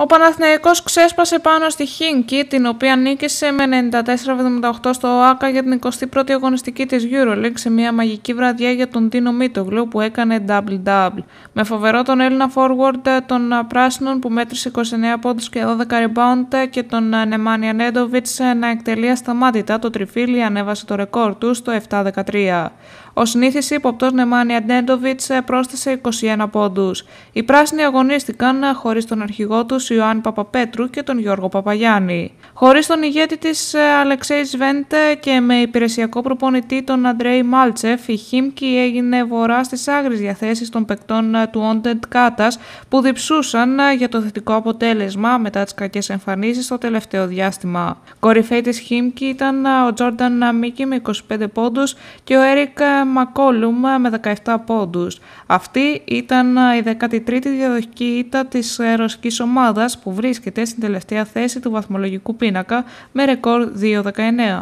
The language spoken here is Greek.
Ο Παναθηναϊκός ξέσπασε πάνω στη Χίνκι, την οποία νίκησε με 94-78 στο ΟΑΚΑ για την 21η αγωνιστική της EuroLeague σε μια μαγική βραδιά για τον Τίνο Μίτογλου που έκανε double-double. Με φοβερό τον Έλληνα forward των Πράσινων που μέτρησε 29 πόντους και 12 rebound και τον Νεμάνια Νέντοβιτς να εκτελεί ασταμάτητα το τριφύλι ανέβασε το ρεκόρ του στο 7-13. Ο συνήθις ύποπτος Νεμάνια Ντέντοβιτ πρόσθεσε 21 πόντους. Οι πράσινοι αγωνίστηκαν χωρίς τον αρχηγό τους Ιωάννη Παπαπέτρου και τον Γιώργο Παπαγιάννη. Χωρίς τον ηγέτη της Αλεξέη Βέντε και με υπηρεσιακό προπονητή τον Αντρέι Μάλτσεφ, η Χίμκι έγινε βορρά στις άγρε διαθέσεις των παικτών του Όντεντ Κάτας που διψούσαν για το θετικό αποτέλεσμα μετά τις κακές εμφανίσεις στο τελευταίο διάστημα. Κορυφαίοι της Χίμκι ήταν ο Τζόρνταν Μίκη με 25 πόντους και ο Έρικ Μακόλουμ με 17 πόντους. Αυτή ήταν ε, η 13η διαδοχική ήττα της ε, ρωσικής ομάδας που βρίσκεται στην τελευταία θέση του βαθμολογικού πίνακα με ρεκόρ 2-19.